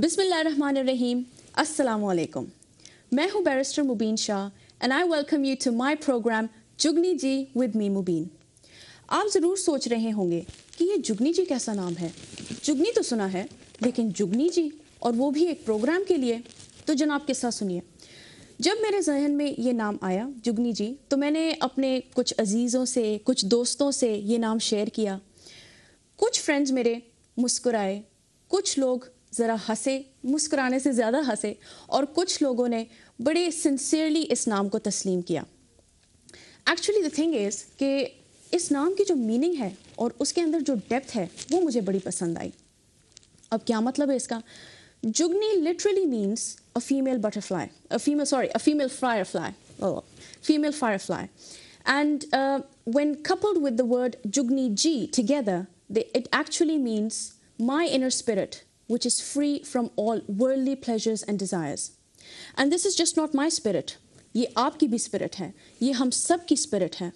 Bismillahirrahmanirrahim. Assalamu alaikum. मैं हूँ barrister Mubeen Shah and I welcome you to my programme Jugni ji with me Mubeen आप ज़रूर सोच रहे होंगे कि ये जुगनी जी कैसा नाम है जुगनी तो सुना है लेकिन जुगनी जी और वो भी एक प्रोग्राम के लिए तो जनाब किस्सा सुनिए जब मेरे जहन में ये नाम आया जुगनी जी तो मैंने अपने कुछ अजीज़ों से कुछ दोस्तों से ये नाम शेयर किया कुछ फ्रेंड्स मेरे मुस्कुराए कुछ लोग ज़रा हंसे मुस्कुराने से ज़्यादा हंसे और कुछ लोगों ने बड़े सिंसियरली इस नाम को तस्लीम किया एक्चुअली द थिंग इज़ कि इस नाम की जो मीनिंग है और उसके अंदर जो डेप्थ है वो मुझे बड़ी पसंद आई अब क्या मतलब है इसका Jugni literally means a female butterfly a female sorry a female fly female firefly fly and when coupled with the word Jugni ji together it actually means my inner inner which is free from all worldly pleasures and desires. And this is just not my spirit. ये आपकी भी spirit है ये हम सब की spirit है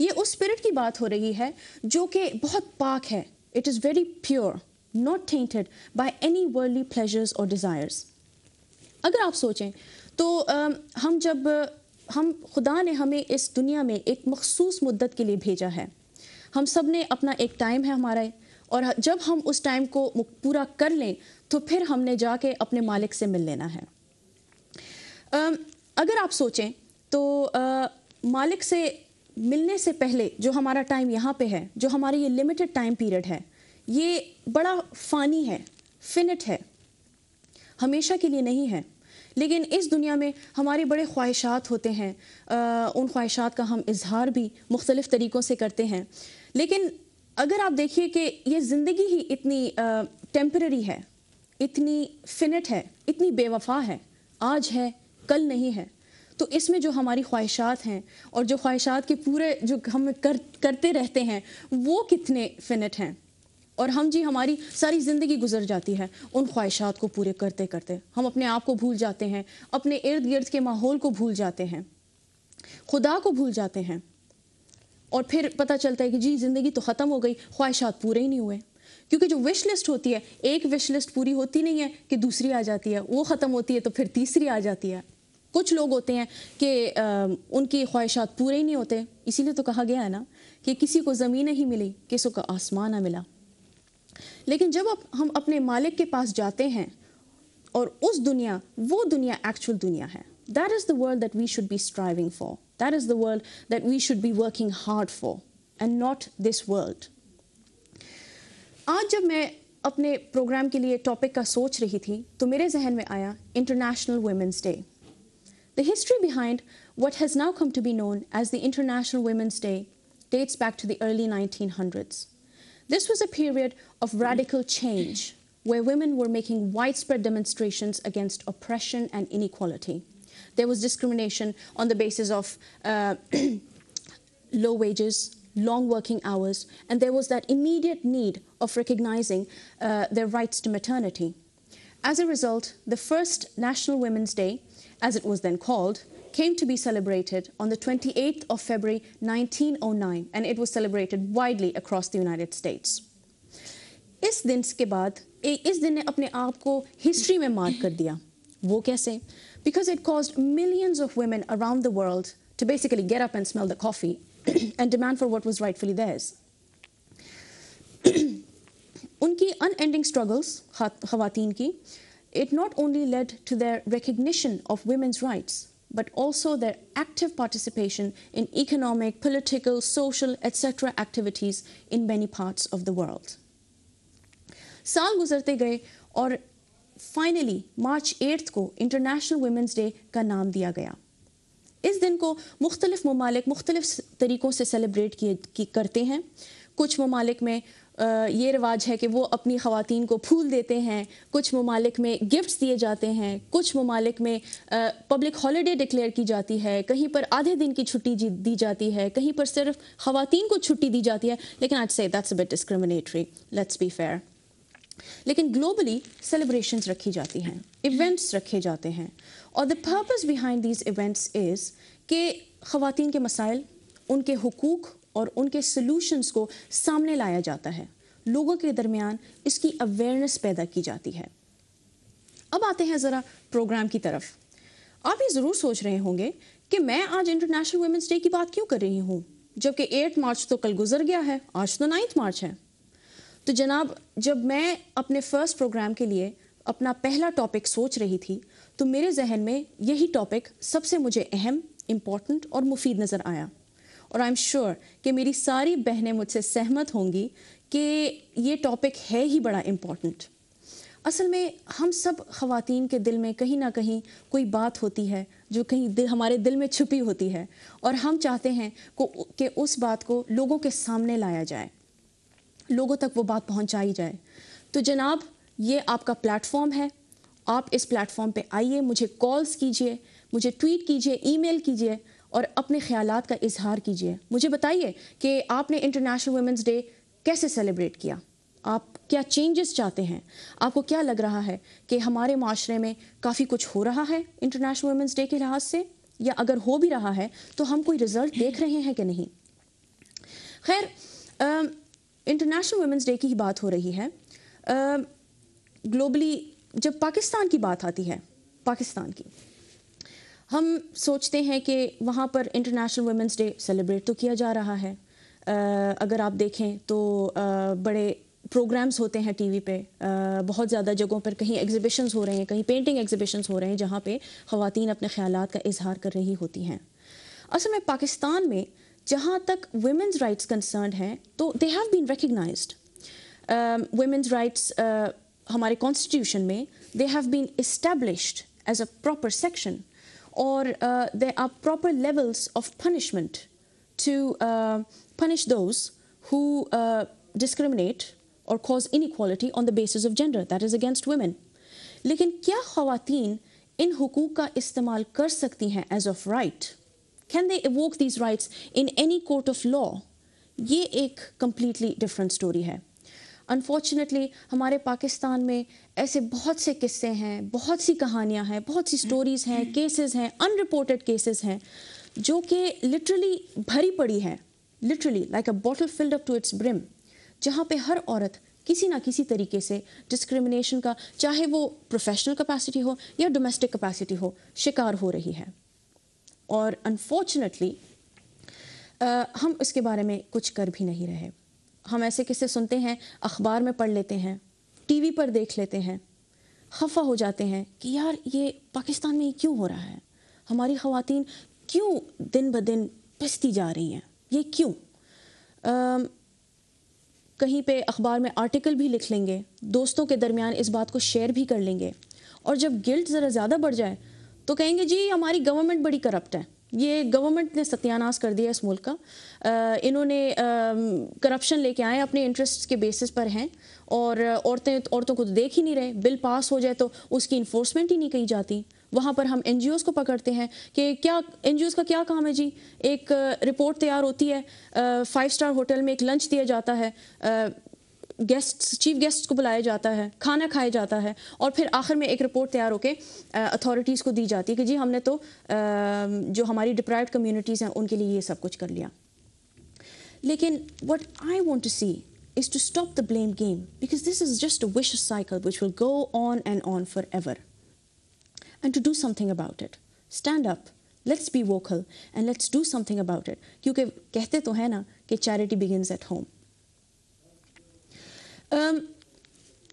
ये उस स्पिरिट की बात हो रही है जो कि बहुत पाक है it is very pure not tainted by any worldly pleasures और डिज़ायर्स अगर आप सोचें तो आ, हम जब हम खुदा ने हमें इस दुनिया में एक मखसूस मुद्दत के लिए भेजा है हम सब ने अपना एक टाइम है हमारा और जब हम उस टाइम को पूरा कर लें तो फिर हमने जाके अपने मालिक से मिल लेना है अगर आप सोचें तो आ, मालिक से मिलने से पहले जो हमारा टाइम यहाँ पे है जो हमारी ये लिमिटेड टाइम पीरियड है ये बड़ा फ़ानी है फिनिट है हमेशा के लिए नहीं है लेकिन इस दुनिया में हमारे बड़े ख्वाहिशात होते हैं आ, उन ख्वाहिशात का हम इजहार भी मुख्तलिफ़ तरीक़ों से करते हैं लेकिन अगर आप देखिए कि ये ज़िंदगी ही इतनी टेम्पररी है इतनी फिनिट है इतनी बेवफा है आज है कल नहीं है तो इसमें जो हमारी ख्वाहिशात हैं और जो ख्वाहिशात के पूरे जो हम कर करते रहते हैं वो कितने फिनट हैं और हम जी हमारी सारी ज़िंदगी गुजर जाती है उन ख्वाहिशात को पूरे करते करते हम अपने आप को भूल जाते हैं अपने इर्द गिर्द के माहौल को भूल जाते हैं खुदा को भूल जाते हैं और फिर पता चलता है कि जी ज़िंदगी तो ख़त्म हो गई ख्वाहिशात पूरे ही नहीं हुए क्योंकि जो विश लिस्ट होती है एक विश लिस्ट पूरी होती नहीं है कि दूसरी आ जाती है वो ख़त्म होती है तो फिर तीसरी आ जाती है कुछ लोग होते हैं कि उनकी ख्वाहिशात पूरे ही नहीं होते इसीलिए तो कहा गया है ना कि किसी को ज़मीन नहीं मिली किसी को आसमान ना मिला लेकिन जब आप हम अपने मालिक के पास जाते हैं और उस दुनिया वो दुनिया एक्चुअल दुनिया है that is the world that we should be striving for That is the world that we should be working hard for and not this world. आज जब मैं अपने प्रोग्राम के लिए टॉपिक का सोच रही थी तो मेरे जहन में आया international women's day the what has now come to be known as the International Women's Day dates back to the early 1900s. This was a period of radical change where women were making widespread demonstrations against oppression and inequality there was discrimination on the basis of uh, low wages, long working hours, and there was that immediate need of recognizing uh, their rights to maternity. As a result, the first National Women's Day, as it was then called, came to be celebrated on the 28th of February 1909, and it was celebrated widely across the United States. इस दिन के बाद इस दिन ने अपने आप को हिस्ट्री में मार्क कर दिया वो कैसे because it caused millions of women around the world to basically get up and smell the coffee and demand for what was rightfully theirs. Unki unending struggles, Khawatin ki, it not only led to their recognition of women's rights, but also their active participation in economic, political, social, etc. activities in many parts of the world. साल गुजरते गए finally March eighth को international women's day का नाम दिया गया इस दिन को मुख्तलिफ ममालिक मुख्तलिफ तरीक़ों से सेलिब्रेट किए करते हैं कुछ ममालिक में ये रिवाज है कि वो अपनी ख़वातीन को फूल देते हैं कुछ ममालिक में गिफ्ट्स दिए जाते हैं कुछ ममालिक में पब्लिक हॉलीडे डिक्लेयर की जाती है कहीं पर आधे दिन की छुट्टी दी जाती है कहीं पर सिर्फ ख़वातीन को छुट्टी दी जाती है लेकिन आज से that's bit discriminatory let's be fair लेकिन ग्लोबली सेलिब्रेशंस रखी जाती हैं इवेंट्स रखे जाते हैं और the purpose behind these events is के ख़वातीन के मसाइल उनके हकूक़ और उनके सलूशंस को सामने लाया जाता है लोगों के दरमियान इसकी अवेयरनेस पैदा की जाती है अब आते हैं ज़रा प्रोग्राम की तरफ आप ये ज़रूर सोच रहे होंगे कि मैं आज इंटरनेशनल वुमेंस डे की बात क्यों कर रही हूँ जबकि एट मार्च तो कल गुजर गया है आज तो नाइन्थ मार्च है तो जनाब जब मैं अपने फर्स्ट प्रोग्राम के लिए अपना पहला टॉपिक सोच रही थी तो मेरे जहन में यही टॉपिक सबसे मुझे अहम इम्पॉर्टेंट और मुफीद नज़र आया और आई एम श्योर कि मेरी सारी बहनें मुझसे सहमत होंगी कि ये टॉपिक है ही बड़ा इम्पॉर्टेंट असल में हम सब खातन के दिल में कहीं ना कहीं कोई बात होती है जो कहीं दिल हमारे दिल में छुपी होती है और हम चाहते हैं को कि उस बात को लोगों के सामने लाया जाए लोगों तक वो बात पहुंचाई जाए तो जनाब ये आपका प्लेटफॉर्म है आप इस प्लेटफॉर्म पे आइए मुझे कॉल्स कीजिए मुझे ट्वीट कीजिए ईमेल कीजिए और अपने ख्याल का इजहार कीजिए मुझे बताइए कि आपने इंटरनेशनल वुमेंस डे कैसे सेलिब्रेट किया आप क्या चेंजेस चाहते हैं आपको क्या लग रहा है कि हमारे माशरे में काफ़ी कुछ हो रहा है इंटरनेशनल वुमेंस डे के लिहाज से या अगर हो भी रहा है तो हम कोई रिज़ल्ट देख रहे हैं कि नहीं खैर इंटरनेशनल वुमेंस डे की ही बात हो रही है ग्लोबली जब पाकिस्तान की बात आती है पाकिस्तान की हम सोचते हैं कि वहाँ पर इंटरनेशनल वुमेंस डे सेलिब्रेट तो किया जा रहा है आ, अगर आप देखें तो आ, बड़े प्रोग्राम्स होते हैं टीवी पे आ, बहुत ज़्यादा जगहों पर कहीं एग्जिबिशंस हो रहे हैं कहीं पेंटिंग एग्जिबिशंस हो रहे हैं जहाँ पे ख़वान अपने ख्याल का इजहार कर रही होती हैं असल में पाकिस्तान में जहाँ तक वुमेंस राइट्स कंसर्न हैं तो they have been recognise women's rights हमारे कॉन्स्टिट्यूशन में they have been established as a proper section और they are proper levels of punishment to uh, punish those who uh, discriminate or cause inequality on the basis of gender, that is लेकिन क्या खातन इन हकूक़ का इस्तेमाल कर सकती हैं as of right can they evoke these rights in any court of law ये एक कम्प्लीटली डिफरेंट स्टोरी है अनफॉर्चुनेटली हमारे पाकिस्तान में ऐसे बहुत से किस्से हैं बहुत सी कहानियाँ हैं बहुत सी स्टोरीज हैं केसेस हैं अनरिपोर्टेड केसेस हैं जो कि लिटरली भरी पड़ी है literally like a bottle filled up to its brim जहाँ पे हर औरत किसी ना किसी तरीके से डिस्क्रिमिनेशन का चाहे वो प्रोफेशनल कैपेसिटी हो या डोमेस्टिक कैपेसिटी हो शिकार हो रही है और अनफॉर्चुनेटली हम उसके बारे में कुछ कर भी नहीं रहे हम ऐसे किस्से सुनते हैं अखबार में पढ़ लेते हैं टीवी पर देख लेते हैं खफा हो जाते हैं कि यार ये पाकिस्तान में ये क्यों हो रहा है हमारी खातन क्यों दिन ब दिन पिसती जा रही हैं ये क्यों कहीं पे अखबार में आर्टिकल भी लिख लेंगे दोस्तों के दरमियान इस बात को शेयर भी कर लेंगे और जब गिल्ट ज़रा ज़्यादा बढ़ जाए तो कहेंगे जी हमारी गवर्नमेंट बड़ी करप्ट है ये गवर्नमेंट ने सत्यानाश कर दिया इस मुल्क का इन्होंने करप्शन लेके आए अपने इंटरेस्ट के बेसिस पर हैं और औरतें औरतों को तो देख ही नहीं रहे बिल पास हो जाए तो उसकी इन्फोर्समेंट ही नहीं कही जाती वहाँ पर हम एन को पकड़ते हैं कि क्या एन का क्या काम है जी एक रिपोर्ट तैयार होती है फाइव स्टार होटल में एक लंच दिया जाता है गेस्ट्स चीफ गेस्ट्स को बुलाया जाता है खाना खाया जाता है और फिर आखिर में एक रिपोर्ट तैयार होकर अथॉरिटीज़ को दी जाती है कि जी हमने तो आ, जो हमारी डिप्राइव कम्यूनिटीज़ हैं उनके लिए ये सब कुछ कर लिया लेकिन what I want to see is to stop the blame game because this is just a vicious cycle which will go on and on for ever and to do something about it stand up let's be vocal and let's do something about it क्योंकि कहते तो है ना कि charity begins at home Um,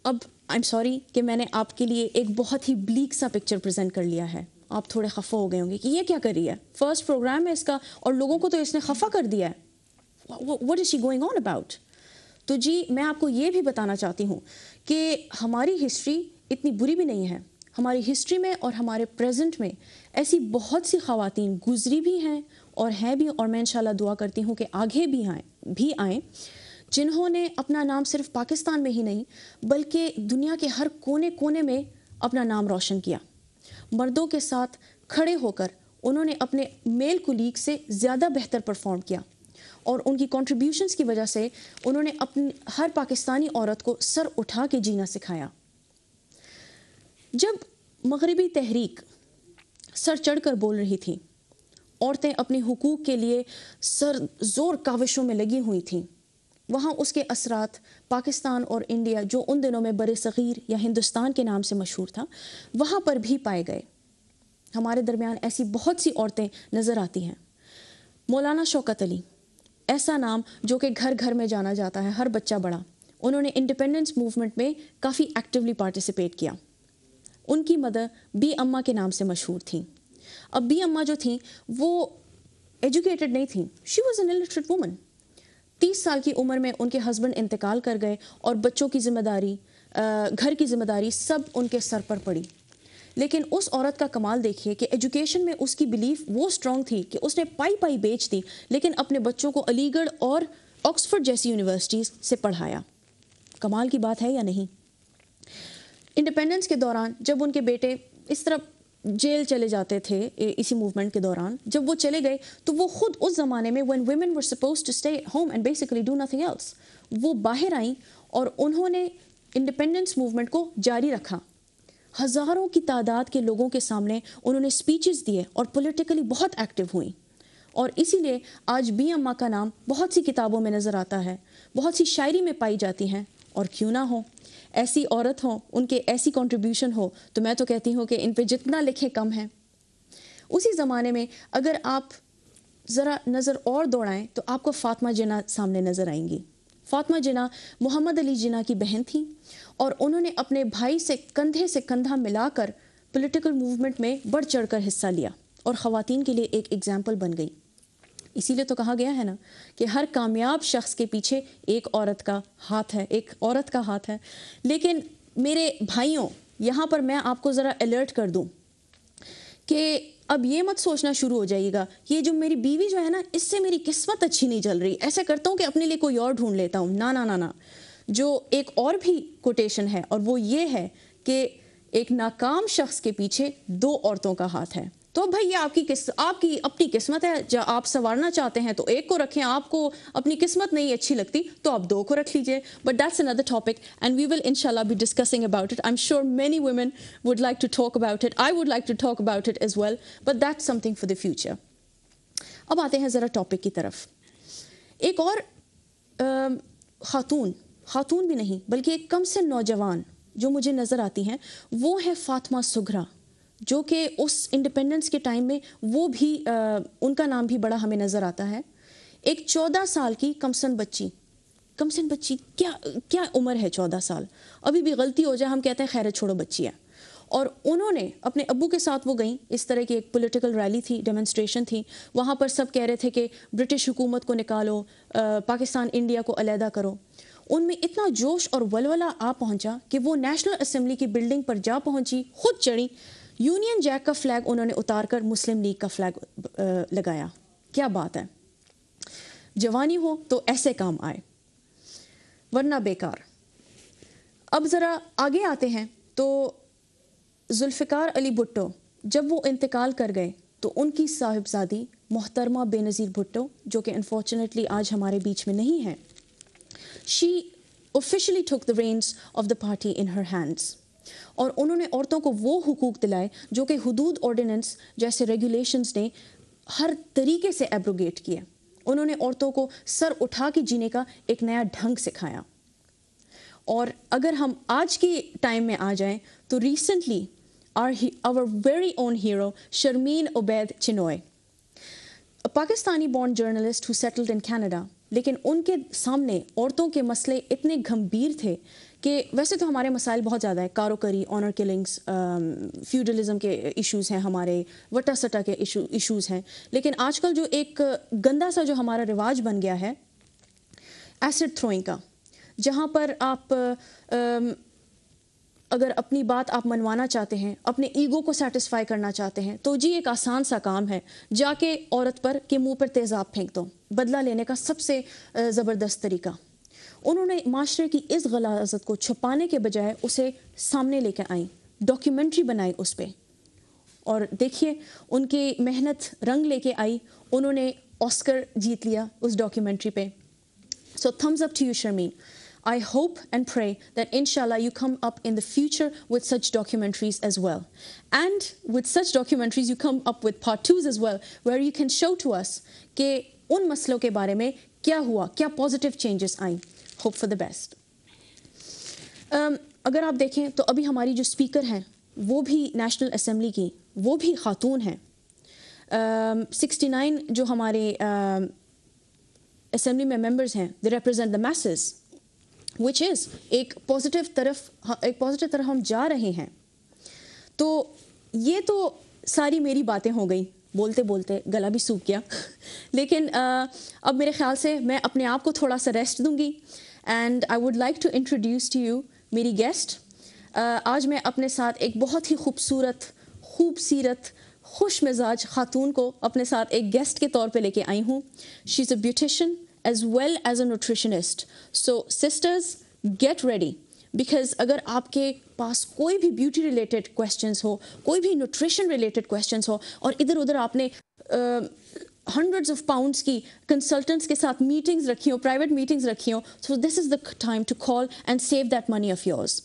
अब I am sorry कि मैंने आपके लिए एक बहुत ही ब्लीक सा पिक्चर प्रेजेंट कर लिया है आप थोड़े खफा हो गए होंगे कि ये क्या कर रही है फर्स्ट प्रोग्राम है इसका और लोगों को तो इसने खफा कर दिया है what is she going on about तो जी मैं आपको ये भी बताना चाहती हूँ कि हमारी हिस्ट्री इतनी बुरी भी नहीं है हमारी हिस्ट्री में और हमारे प्रेजेंट में ऐसी बहुत सी खातन गुजरी भी हैं और हैं भी और मैं इन दुआ करती हूँ कि आगे भी आए भी आएँ जिन्होंने अपना नाम सिर्फ पाकिस्तान में ही नहीं बल्कि दुनिया के हर कोने कोने में अपना नाम रोशन किया मर्दों के साथ खड़े होकर उन्होंने अपने मेल कुलीग से ज़्यादा बेहतर परफॉर्म किया और उनकी कॉन्ट्रीब्यूशन की वजह से उन्होंने अपनी हर पाकिस्तानी औरत को सर उठा के जीना सिखाया जब मगरबी तहरीक सर चढ़कर बोल रही थी औरतें अपने हकूक के लिए सर जोर काविशों में लगी हुई थीं वहाँ उसके असरात पाकिस्तान और इंडिया जो उन दिनों में बर सग़ीर या हिंदुस्तान के नाम से मशहूर था वहाँ पर भी पाए गए हमारे दरमियान ऐसी बहुत सी औरतें नज़र आती हैं मौलाना शौकत अली ऐसा नाम जो कि घर घर में जाना जाता है हर बच्चा बड़ा उन्होंने इंडिपेंडेंस मूवमेंट में काफ़ी एक्टिवली पार्टिसिपेट किया उनकी मदर बी अम्मा के नाम से मशहूर थी अब बी अम्मा जो थी वो एजुकेटेड नहीं थी she was an illiterate woman तीस साल की उम्र में उनके हस्बैंड इंतकाल कर गए और बच्चों की जिम्मेदारी घर की जिम्मेदारी सब उनके सर पर पड़ी लेकिन उस औरत का कमाल देखिए कि एजुकेशन में उसकी बिलीफ वो स्ट्रांग थी कि उसने पाई पाई बेच दी लेकिन अपने बच्चों को अलीगढ़ और ऑक्सफोर्ड जैसी यूनिवर्सिटीज़ से पढ़ाया कमाल की बात है या नहीं इंडिपेंडेंस के दौरान जब उनके बेटे इस तरह जेल चले जाते थे इसी मूवमेंट के दौरान जब वो चले गए तो वो खुद उस ज़माने में when women were suppose to stay home and basically do nothing else वो बाहर आई और उन्होंने इंडिपेंडेंस मूवमेंट को जारी रखा हज़ारों की तादाद के लोगों के सामने उन्होंने स्पीचेस दिए और पॉलिटिकली बहुत एक्टिव हुई और इसीलिए आज बी अम्मा का नाम बहुत सी किताबों में नज़र आता है बहुत सी शायरी में पाई जाती हैं और क्यों ना हो ऐसी औरत हो उनके ऐसी कंट्रीब्यूशन हो तो मैं तो कहती हूँ कि इन पर जितना लिखे कम है उसी ज़माने में अगर आप ज़रा नज़र और दौड़ाएं तो आपको फ़ातिमा जना सामने नज़र आएंगी फ़ातिमा जना मोहम्मद अली जना की बहन थी और उन्होंने अपने भाई से कंधे से कंधा मिलाकर पॉलिटिकल मूवमेंट में बढ़ चढ़ कर हिस्सा लिया और ख़वातीन के लिए एक एग्ज़ाम्पल बन गई इसीलिए तो कहा गया है ना कि हर कामयाब शख्स के पीछे एक औरत का हाथ है एक औरत का हाथ है लेकिन मेरे भाइयों यहाँ पर मैं आपको ज़रा अलर्ट कर दूँ कि अब ये मत सोचना शुरू हो जाइएगा ये जो मेरी बीवी जो है ना इससे मेरी किस्मत अच्छी नहीं चल रही ऐसा करता हूँ कि अपने लिए कोई और ढूंढ लेता हूँ ना ना ना ना जो एक और भी कोटेशन है और वो ये है कि एक नाकाम शख्स के पीछे दो औरतों का हाथ है तो भैया आपकी किस आपकी अपनी किस्मत है आप संवारना चाहते हैं तो एक को रखें आपको अपनी किस्मत नहीं अच्छी लगती तो आप दो को रख लीजिए but that's another topic and we will इनशाला be discussing about it I am sure many women would like to talk about it I would like to talk about it as well but that's something for the future अब आते हैं ज़रा topic की तरफ एक और खातून खातून भी नहीं बल्कि एक कम से नौजवान जो मुझे नज़र आती हैं वो है फातमा सुघरा जो कि उस इंडिपेंडेंस के टाइम में वो भी आ, उनका नाम भी बड़ा हमें नज़र आता है एक चौदह साल की कमसन बच्ची कमसन बच्ची क्या क्या उम्र है चौदह साल अभी भी गलती हो जाए हम कहते हैं खैर छोड़ो बच्ची है और उन्होंने अपने अबू के साथ वो गई इस तरह की एक पॉलिटिकल रैली थी डेमोन्स्ट्रेशन थी वहाँ पर सब कह रहे थे कि ब्रिटिश हुकूमत को निकालो आ, पाकिस्तान इंडिया को अलहदा करो उनमें इतना जोश और वलवला आ पहुँचा कि वो नेशनल असम्बली की बिल्डिंग पर जा पहुँची खुद चढ़ी यूनियन जैक का फ्लैग उन्होंने उतारकर मुस्लिम लीग का फ्लैग लगाया क्या बात है जवानी हो तो ऐसे काम आए वरना बेकार अब ज़रा आगे आते हैं तो जुल्फ़िकार अली भुट्टो जब वो इंतकाल कर गए तो उनकी साहिबजादी मोहतरमा बेनज़ीर भुट्टो जो कि अनफॉर्चुनेटली आज हमारे बीच में नहीं है she officially took the reins of the party in her hands और उन्होंने औरतों को वो हकूक़ दिलाए जो कि हदूद ऑर्डिनेंस जैसे रेगुलेशंस ने हर तरीके से एब्रोगेट किए उन्होंने औरतों को सर उठा के जीने का एक नया ढंग सिखाया और अगर हम आज के टाइम में आ जाएं तो recently are our very own hero Sharmeen Obaid Chinoy Pakistani born journalist who settled in Canada लेकिन उनके सामने औरतों के मसले इतने गंभीर थे कि वैसे तो हमारे मसाइल बहुत ज़्यादा है कारोकरी ऑनर किलिंग्स फ्यूडलिज़म के इश्यूज़ हैं हमारे वटा सटा के इशूज़ हैं लेकिन आजकल जो एक गंदा सा जो हमारा रिवाज बन गया है एसिड थ्रोइंग का जहाँ पर आप आ, um, अगर अपनी बात आप मनवाना चाहते हैं अपने ईगो को सेटिस्फाई करना चाहते हैं तो जी एक आसान सा काम है जाके औरत पर के मुंह पर तेज़ाब फेंक दो बदला लेने का सबसे uh, ज़बरदस्त तरीका उन्होंने माशरे की इस गलाजत को छुपाने के बजाय उसे सामने लेकर आई डॉक्यूमेंट्री बनाई उस पर और देखिए उनकी मेहनत रंग लेके आई उन्होंने ऑस्कर जीत लिया उस डॉक्यूमेंट्री पे so thumbs up to you Sharmeen I hope and pray that इन शाला you come up in the future with such documentaries as well and with such documentaries you come up with part twos as well where you can show to us के उन मसलों के बारे में क्या हुआ क्या positive changes I hope for the best अगर आप देखें तो अभी हमारी जो स्पीकर हैं वो भी नेशनल असम्बली की वो भी खातून हैं सिक्सटी um, नाइन जो हमारे असम्बली um, में मेम्बर्स हैं they represent the message which is एक पॉजिटिव तरफ एक पॉजिटिव तरफ हम जा रहे हैं तो ये तो सारी मेरी बातें हो गई बोलते बोलते गला भी सूख गया लेकिन आ, uh, अब मेरे ख्याल से मैं अपने आप को थोड़ा सा रेस्ट दूंगी and I would like to introduce to you मेरी गेस्ट आज मैं अपने साथ एक बहुत ही खूबसूरत खूबसीरत खुश मिजाज खातून को अपने साथ एक गेस्ट के तौर पे लेके आई हूँ she is a beautician as well as a nutritionist so sisters get ready because अगर आपके पास कोई भी ब्यूटी रिलेटेड क्वेश्चंस हो कोई भी न्यूट्रिशन रिलेटेड क्वेश्चंस हो और इधर उधर आपने हंड्रेड्स ऑफ पाउंड्स की कंसल्टेंट्स के साथ मीटिंग्स रखी हो प्राइवेट मीटिंग्स रखी हो so this is the time to call and save that money of yours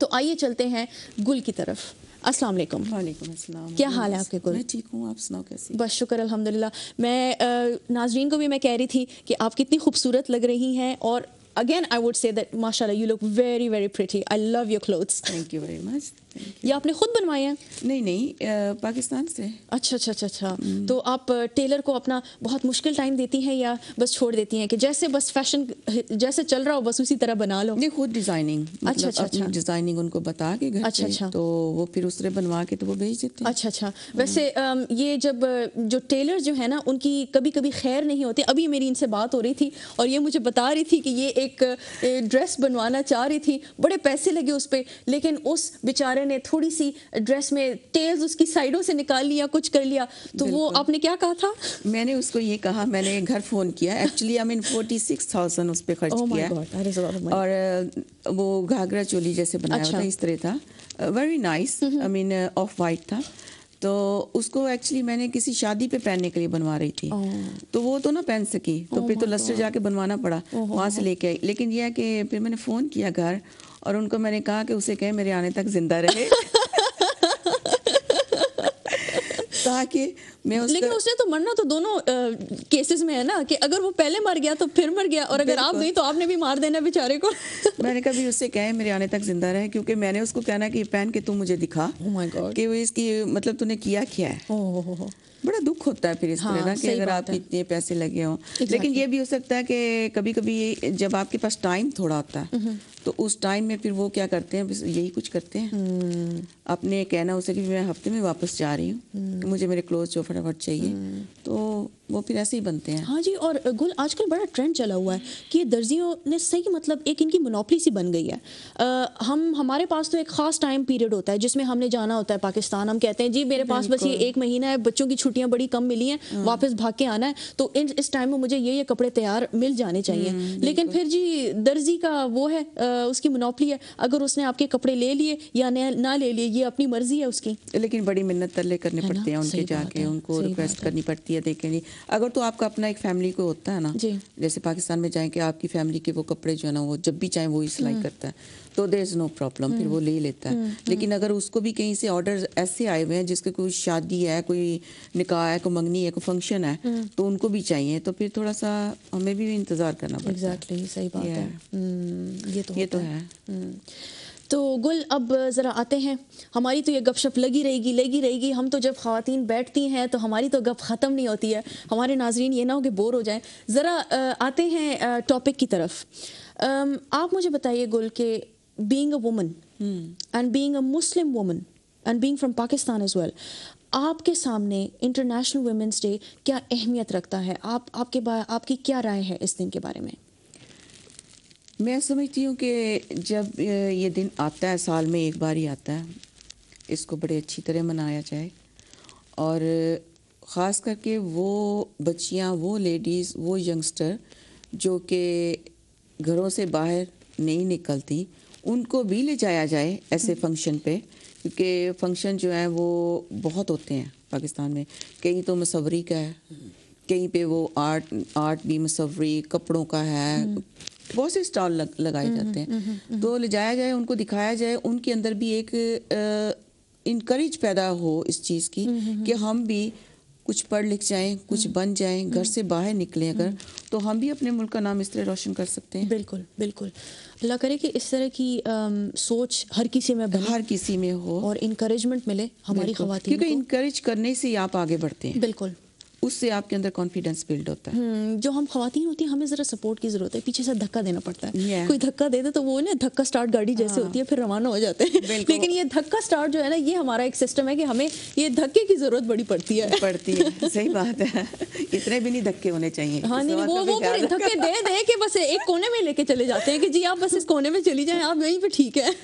तो आइए चलते हैं गुल की तरफ अस्सलाम वालेकुम क्या हाल है आपके गुल मैं ठीक हूँ आप सुनाओ कैसे बस शुक्र अलहमदिल्ला मैं नाजरीन को भी मैं कह रही थी कि आप कितनी खूबसूरत लग रही हैं और again I would say that mashallah you look very very pretty I love your clothes thank you very much ये आपने खुद बनवाए हैं नहीं नहीं पाकिस्तान से अच्छा अच्छा अच्छा अच्छा हम्म। तो आप टेलर को अपना बहुत मुश्किल टाइम देती हैं या बस छोड़ देती हैं कि जैसे बस फैशन जैसे चल रहा हो बस उसी तरह बना लो नहीं खुद डिजाइनिंग अच्छा मतलब अच्छा अच्छा डिजाइनिंग उनको बता के घर अच्छा अच्छा तो वो फिर उस तरह बनवा के तो वो भेज देते हैं अच्छा अच्छा हम्म। वैसे ये जब जो टेलर जो है ना उनकी कभी कभी खैर नहीं होती अभी मेरी इनसे बात हो रही थी और ये मुझे बता रही थी कि ये एक ड्रेस बनवाना चाह रही थी बड़े पैसे लगे उस पर लेकिन उस बेचारे कलर ने थोड़ी सी ड्रेस में टेल्स उसकी साइडों से निकाल लिया कुछ कर लिया तो वो आपने क्या कहा था मैंने उसको ये कहा मैंने घर फ़ोन किया actually I mean forty six thousand उस पर खर्च oh किया God, और वो घाघरा चोली जैसे बनाया अच्छा। था इस तरह था very nice I mean off white था तो उसको एक्चुअली मैंने किसी शादी पे पहनने के लिए बनवा रही थी तो वो तो ना पहन सकी तो फिर तो लस्टर जाके बनवाना पड़ा वहाँ से लेके आई लेकिन यह है कि फिर मैंने फ़ोन किया घर और उनको मैंने कहा कि उसे कहे मेरे आने तक जिंदा रहे ताकि मैं उसका... लेकिन उसने तो मरना तो दोनों केसेस में है ना कि अगर वो पहले मर गया तो फिर मर गया और अगर आप गई तो आपने भी मार देना बेचारे को मैंने कभी उससे कहे मेरे आने तक जिंदा रहे क्योंकि मैंने उसको कहना कि पहन के तू मुझे दिखा oh कि इसकी मतलब तूने किया क्या है oh, oh, oh, oh. बड़ा दुख होता है फिर इस तरह हाँ, ना कि अगर आप इतने पैसे लगे हों लेकिन ये भी हो सकता है कि कभी कभी जब आपके पास टाइम थोड़ा होता है तो उस टाइम में फिर वो क्या करते हैं यही कुछ करते हैं हम्म। अपने कहना उसे कि मैं हफ्ते में वापस जा रही हूँ हम्म। मुझे मेरे क्लोज जो फटाफट चाहिए हम्म। तो वो फिर ऐसे ही बनते हैं हाँ जी और गुल आजकल बड़ा ट्रेंड चला हुआ है कि ये दर्जियों ने सही मतलब एक इनकी मोनोपली सी बन गई है आ, हम हमारे पास तो एक ख़ास टाइम पीरियड होता है जिसमें हमने जाना होता है पाकिस्तान हम कहते हैं जी मेरे पास बस ये एक महीना है बच्चों की छुट्टियाँ बड़ी कम मिली हैं हाँ। वापस भाग के आना है तो इन इस टाइम में मुझे ये ये कपड़े तैयार मिल जाने चाहिए हम्म, लेकिन फिर जी दर्जी का वो है उसकी मोनोपली है अगर उसने आपके कपड़े ले लिए या ना ले लिए ये अपनी मर्जी है उसकी लेकिन बड़ी मिन्नत तले करनी पड़ती है उनके जाके उनको रिक्वेस्ट करनी पड़ती है जी अगर तो आपका अपना एक फैमिली को होता है ना जैसे पाकिस्तान में जाए कि आपकी फैमिली के वो कपड़े जो है ना वो जब भी चाहे ही सिलाई हम्म। करता है तो देर इज़ नो प्रॉब्लम फिर वो हम्म। ले लेता है हम्म। लेकिन अगर उसको भी कहीं से ऑर्डर ऐसे आए हुए हैं जिसके कोई शादी है कोई निकाह है कोई मंगनी है कोई फंक्शन है तो उनको भी चाहिए तो फिर थोड़ा सा हमें भी इंतज़ार करना पड़ता है ये तो, तो है तो गुल अब ज़रा आते हैं हमारी तो ये गपशप लगी रहेगी लगी रहेगी हम तो जब खातन बैठती हैं तो हमारी तो गप ख़त्म नहीं होती है हमारे नाजरीन ये ना हो कि बोर हो जाएं ज़रा आते हैं टॉपिक की तरफ आप मुझे बताइए गुल के being a and being a Muslim woman and being from Pakistan as well आपके सामने इंटरनेशनल वुमेंस डे क्या अहमियत रखता है आप आपके आपकी क्या राय है इस दिन के बारे में मैं समझती हूँ कि जब ये दिन आता है साल में एक बार ही आता है इसको बड़े अच्छी तरह मनाया जाए और ख़ास करके वो बच्चियाँ वो लेडीज़ वो यंगस्टर जो कि घरों से बाहर नहीं निकलती उनको भी ले जाया जाए ऐसे हम्म। फंक्शन पे क्योंकि फंक्शन जो है वो बहुत होते हैं पाकिस्तान में कहीं तो मसवरी का है हम्म। कहीं पे वो आर्ट आर्ट भी मसवरी कपड़ों का है हम्म। बहुत से स्टॉल लग, लगाए हम्म, जाते हैं हम्म, हम्म, तो ले जाया जाए उनको दिखाया जाए उनके अंदर भी एक इनक्रेज पैदा हो इस चीज़ की कि हम भी कुछ पढ़ लिख जाएं कुछ बन जाएं घर से बाहर निकलें अगर तो हम भी अपने मुल्क का नाम इस तरह रोशन कर सकते हैं बिल्कुल बिल्कुल अल्लाह करे कि इस तरह की आम, सोच हर किसी में हर किसी में हो और इनक्रेजमेंट मिले हमारी खातन क्योंकि इनक्रेज करने से ही आप आगे बढ़ते हैं बिल्कुल उससे आपके अंदर कॉन्फिडेंस बिल्ड होता है हम्म, जो हम खातन होती है हमें ज़रा सपोर्ट की ज़रूरत है पीछे से धक्का देना पड़ता है yeah. कोई धक्का दे दे तो वो ना धक्का स्टार्ट गाड़ी जैसे हाँ। होती है फिर रवाना हो जाते हैं लेकिन ये धक्का स्टार्ट जो है ना ये हमारा एक सिस्टम है कि हमें ये धक्के की ज़रूरत बड़ी पड़ती है पड़ती है सही बात है इतने भी नहीं धक्के होने चाहिए हाँ नहीं वो वो धक्के दे दे के बस एक कोने में लेके चले जाते हैं कि जी आप बस इस कोने में चली जाए आप यहीं पर ठीक है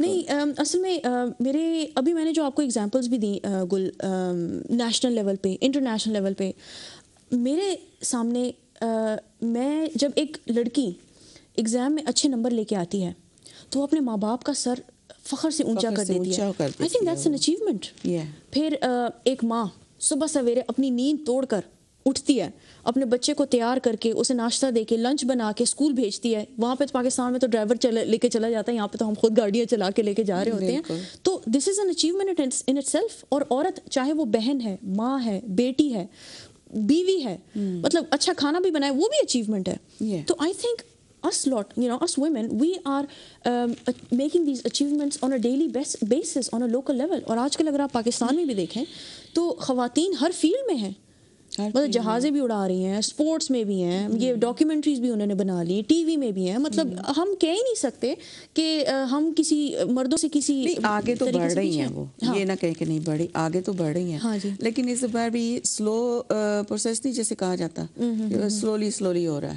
नहीं असल में मेरे अभी मैंने जो आपको एग्जाम्पल्स भी दी गुल नेशनल लेवल पे इंटरनेशनल लेवल चैनल पे मेरे सामने आ, मैं जब एक लड़की एग्ज़ाम में अच्छे नंबर लेके आती है तो अपने माँ बाप का सर फ़ख्र से ऊंचा कर देती है I think that's an achievement फिर आ, एक माँ सुबह सवेरे अपनी नींद तोड़कर उठती है अपने बच्चे को तैयार करके उसे नाश्ता दे के लंच बना के स्कूल भेजती है वहाँ पे तो पाकिस्तान में तो ड्राइवर चले लेके चला जाता है यहाँ पे तो हम खुद गाड़ियाँ चला के लेके जा रहे होते हैं तो this is an achievement in it और औरत चाहे वो बहन है माँ है बेटी है बीवी है हम्म। मतलब अच्छा खाना भी बनाए वो भी अचीवमेंट है तो I think us lot, you know, us women, we are um, making these achievements on a daily basis, on a local level. और आजकल अगर आप पाकिस्तान में भी देखें तो khawateen हर फील्ड में हैं मतलब जहाज़ें भी उड़ा रही हैं स्पोर्ट्स में भी हैं ये डॉक्यूमेंट्रीज hmm. भी उन्होंने बना ली टीवी में भी हैं मतलब hmm. हम कह ही नहीं सकते कि हम किसी मर्दों से किसी आगे तो बढ़ रही हैं वो हाँ। ये ना कह के नहीं बढ़ी आगे तो बढ़ रही हैं हाँ लेकिन इस बार भी स्लो प्रोसेस नहीं जैसे कहा जाता स्लोली hmm, स्लोली हो रहा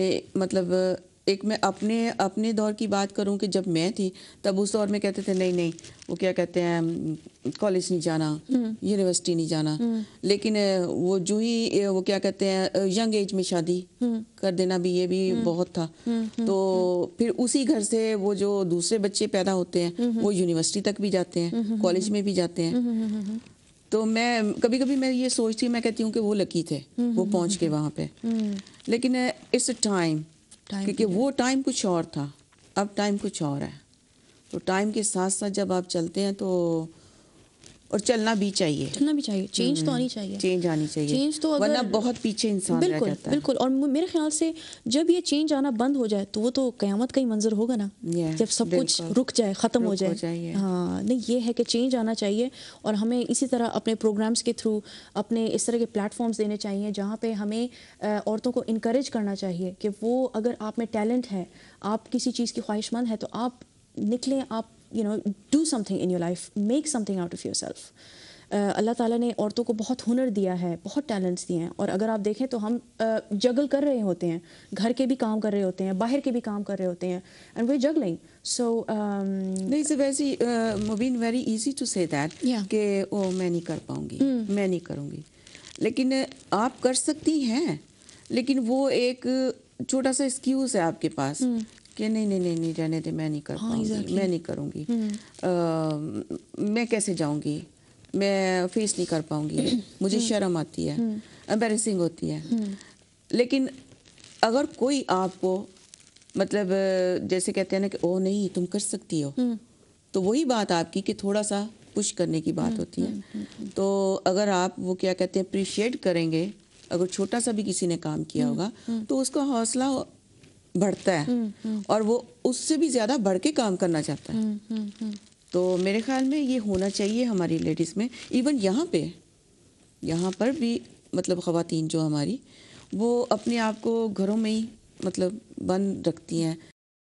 है मतलब एक मैं अपने अपने दौर की बात करूं कि जब मैं थी तब उस दौर में कहते थे नहीं नहीं वो क्या कहते हैं कॉलेज नहीं जाना यूनिवर्सिटी हम्म। नहीं जाना हम्म। लेकिन वो जो ही वो क्या कहते हैं यंग एज में शादी हम्म। कर देना भी ये भी बहुत था तो फिर उसी घर से वो जो दूसरे बच्चे पैदा होते हैं वो यूनिवर्सिटी तक भी जाते हैं कॉलेज में भी जाते हैं तो मैं कभी कभी मैं ये सोचती मैं कहती हूँ कि वो लकी थे वो पहुँच के वहाँ पे लेकिन इट्स टाइम क्योंकि वो टाइम कुछ और था अब टाइम कुछ और है तो टाइम के साथ साथ जब आप चलते हैं तो और चलना भी चाहिए चलना भी चाहिए चेंज तो हम्म। आनी चाहिए चेंज आनी चाहिए चेंज तो वरना बहुत पीछे इंसान बिल्कुल रह जाता बिल्कुल और मेरे ख्याल से जब ये चेंज आना बंद हो जाए तो वो तो कयामत का ही मंजर होगा ना जब सब कुछ रुक जाए ख़त्म हो जाए हाँ नहीं ये है कि चेंज आना चाहिए और हमें इसी तरह अपने प्रोग्राम्स के थ्रू अपने इस तरह के प्लेटफॉर्म्स देने चाहिए जहाँ पे हमें औरतों को इनक्रेज करना चाहिए कि वो अगर आप में टैलेंट है आप किसी चीज़ की ख्वाहिशमंद है तो आप निकलें आप you know do something in your life make something out of your self अल्लाह ताला ने औरतों को बहुत हुनर दिया है बहुत टैलेंट्स दिए हैं और अगर आप देखें तो हम जगल uh, कर रहे होते हैं घर के भी काम कर रहे होते हैं बाहर के भी काम कर रहे होते हैं एंड वे um, नहीं so it's very Mubeen very easy to say that कि ओ मैं नहीं कर पाऊंगी mm. मैं नहीं करूंगी लेकिन uh, आप कर सकती हैं लेकिन वो एक छोटा सा एक्सक्यूज़ है आपके पास mm. कि नहीं नहीं नहीं नहीं रहने दे मैं नहीं कर हाँ, पाऊंगी exactly. मैं नहीं आ, हम्म। मैं कैसे जाऊंगी मैं फेस नहीं कर पाऊंगी मुझे हम्म। शर्म आती है एम्बेसिंग हम्म। होती है लेकिन अगर कोई आपको मतलब जैसे कहते हैं ना कि ओ नहीं तुम कर सकती हो तो वही बात आपकी कि थोड़ा सा पुश करने की बात होती है तो अगर आप वो क्या कहते हैं अप्रिशिएट करेंगे अगर छोटा सा भी किसी ने काम किया होगा तो उसका हौसला बढ़ता है हम्म, हम्म। और वो उससे भी ज़्यादा बढ़ के काम करना चाहता है हम्म, तो मेरे ख्याल में ये होना चाहिए हमारी लेडीज़ में इवन यहाँ पे यहाँ पर भी मतलब ख़वातीन जो हमारी वो अपने आप को घरों में ही मतलब बंद रखती हैं